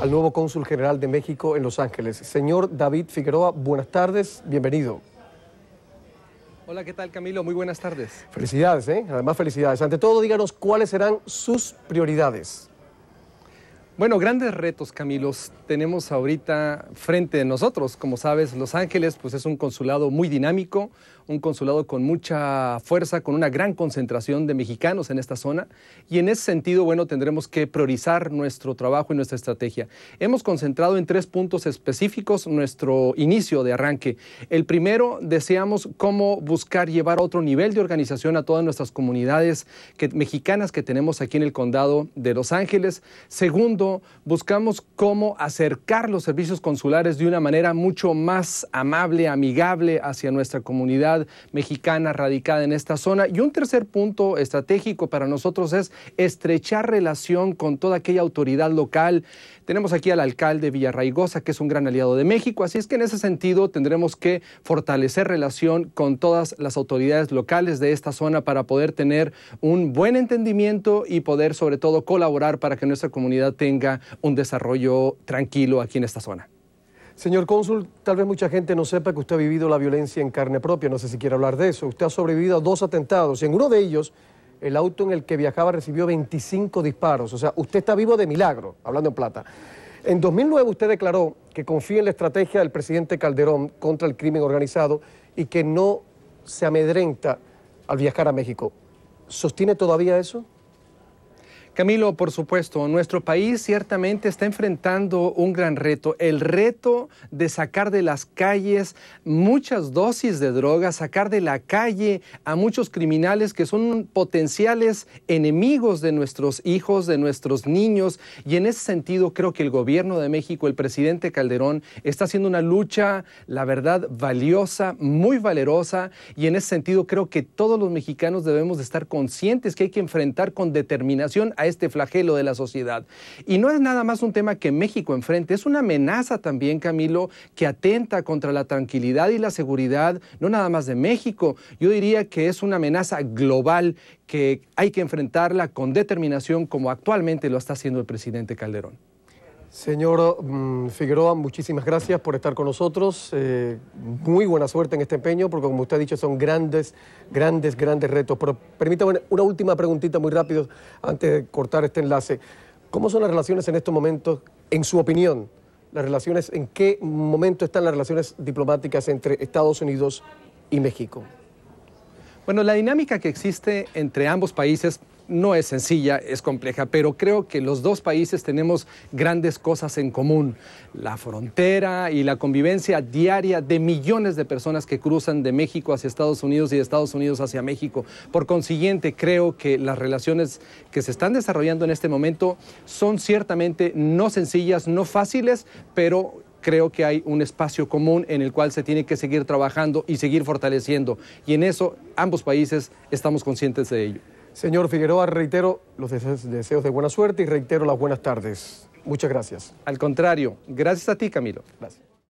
al nuevo cónsul general de México en Los Ángeles. Señor David Figueroa, buenas tardes, bienvenido. Hola, ¿qué tal Camilo? Muy buenas tardes. Felicidades, ¿eh? Además, felicidades. Ante todo, díganos cuáles serán sus prioridades. Bueno, grandes retos, Camilos, tenemos ahorita frente de nosotros. Como sabes, Los Ángeles pues, es un consulado muy dinámico, un consulado con mucha fuerza, con una gran concentración de mexicanos en esta zona. Y en ese sentido, bueno, tendremos que priorizar nuestro trabajo y nuestra estrategia. Hemos concentrado en tres puntos específicos nuestro inicio de arranque. El primero, deseamos cómo buscar llevar otro nivel de organización a todas nuestras comunidades mexicanas que tenemos aquí en el condado de Los Ángeles. Segundo, buscamos cómo acercar los servicios consulares de una manera mucho más amable, amigable hacia nuestra comunidad mexicana radicada en esta zona. Y un tercer punto estratégico para nosotros es estrechar relación con toda aquella autoridad local. Tenemos aquí al alcalde Villarraigosa, que es un gran aliado de México, así es que en ese sentido tendremos que fortalecer relación con todas las autoridades locales de esta zona para poder tener un buen entendimiento y poder sobre todo colaborar para que nuestra comunidad tenga tenga un desarrollo tranquilo aquí en esta zona. Señor cónsul, tal vez mucha gente no sepa que usted ha vivido la violencia en carne propia, no sé si quiere hablar de eso. Usted ha sobrevivido a dos atentados y en uno de ellos el auto en el que viajaba recibió 25 disparos, o sea, usted está vivo de milagro, hablando en plata. En 2009 usted declaró que confía en la estrategia del presidente Calderón contra el crimen organizado y que no se amedrenta al viajar a México. ¿Sostiene todavía eso? Camilo, por supuesto, nuestro país ciertamente está enfrentando un gran reto, el reto de sacar de las calles muchas dosis de drogas, sacar de la calle a muchos criminales que son potenciales enemigos de nuestros hijos, de nuestros niños. Y en ese sentido creo que el gobierno de México, el presidente Calderón, está haciendo una lucha, la verdad, valiosa, muy valerosa. Y en ese sentido creo que todos los mexicanos debemos de estar conscientes que hay que enfrentar con determinación a este flagelo de la sociedad. Y no es nada más un tema que México enfrente, es una amenaza también, Camilo, que atenta contra la tranquilidad y la seguridad, no nada más de México, yo diría que es una amenaza global que hay que enfrentarla con determinación como actualmente lo está haciendo el presidente Calderón. Señor mm, Figueroa, muchísimas gracias por estar con nosotros. Eh, muy buena suerte en este empeño, porque como usted ha dicho, son grandes, grandes, grandes retos. Pero permítame una última preguntita muy rápido antes de cortar este enlace. ¿Cómo son las relaciones en estos momentos, en su opinión? Las relaciones, ¿En qué momento están las relaciones diplomáticas entre Estados Unidos y México? Bueno, la dinámica que existe entre ambos países no es sencilla, es compleja, pero creo que los dos países tenemos grandes cosas en común. La frontera y la convivencia diaria de millones de personas que cruzan de México hacia Estados Unidos y de Estados Unidos hacia México. Por consiguiente, creo que las relaciones que se están desarrollando en este momento son ciertamente no sencillas, no fáciles, pero creo que hay un espacio común en el cual se tiene que seguir trabajando y seguir fortaleciendo. Y en eso ambos países estamos conscientes de ello. Señor Figueroa, reitero los deseos de buena suerte y reitero las buenas tardes. Muchas gracias. Al contrario, gracias a ti, Camilo. Gracias.